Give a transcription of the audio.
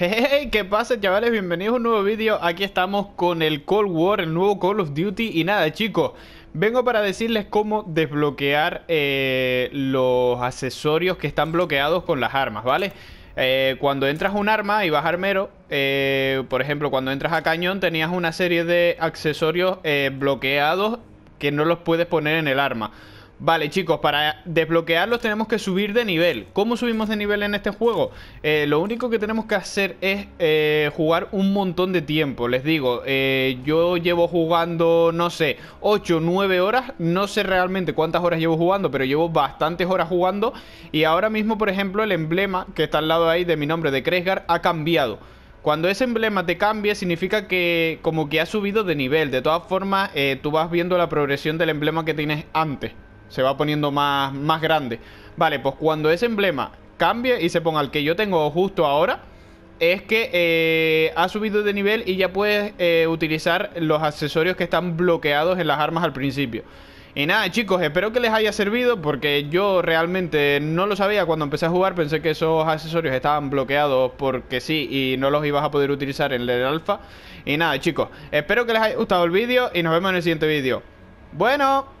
Hey, ¿qué pasa chavales? Bienvenidos a un nuevo vídeo, aquí estamos con el Cold War, el nuevo Call of Duty y nada chicos Vengo para decirles cómo desbloquear eh, los accesorios que están bloqueados con las armas, ¿vale? Eh, cuando entras un arma y vas armero, eh, por ejemplo cuando entras a cañón tenías una serie de accesorios bloqueados que no los puedes poner en el arma Vale, chicos, para desbloquearlos tenemos que subir de nivel. ¿Cómo subimos de nivel en este juego? Eh, lo único que tenemos que hacer es eh, jugar un montón de tiempo. Les digo, eh, yo llevo jugando, no sé, 8, 9 horas. No sé realmente cuántas horas llevo jugando, pero llevo bastantes horas jugando. Y ahora mismo, por ejemplo, el emblema que está al lado ahí de mi nombre, de Kresgar, ha cambiado. Cuando ese emblema te cambia significa que como que ha subido de nivel. De todas formas, tú vas viendo la progresión del emblema que tienes antes se va poniendo más, más grande. Vale, pues cuando ese emblema cambie y se ponga el que yo tengo justo ahora, es que eh, ha subido de nivel y ya puedes eh, utilizar los accesorios que están bloqueados en las armas al principio. Y nada, chicos, espero que les haya servido porque yo realmente no lo sabía cuando empecé a jugar. Pensé que esos accesorios estaban bloqueados porque sí y no los ibas a poder utilizar en el alfa. Y nada, chicos, espero que les haya gustado el vídeo y nos vemos en el siguiente vídeo. Bueno...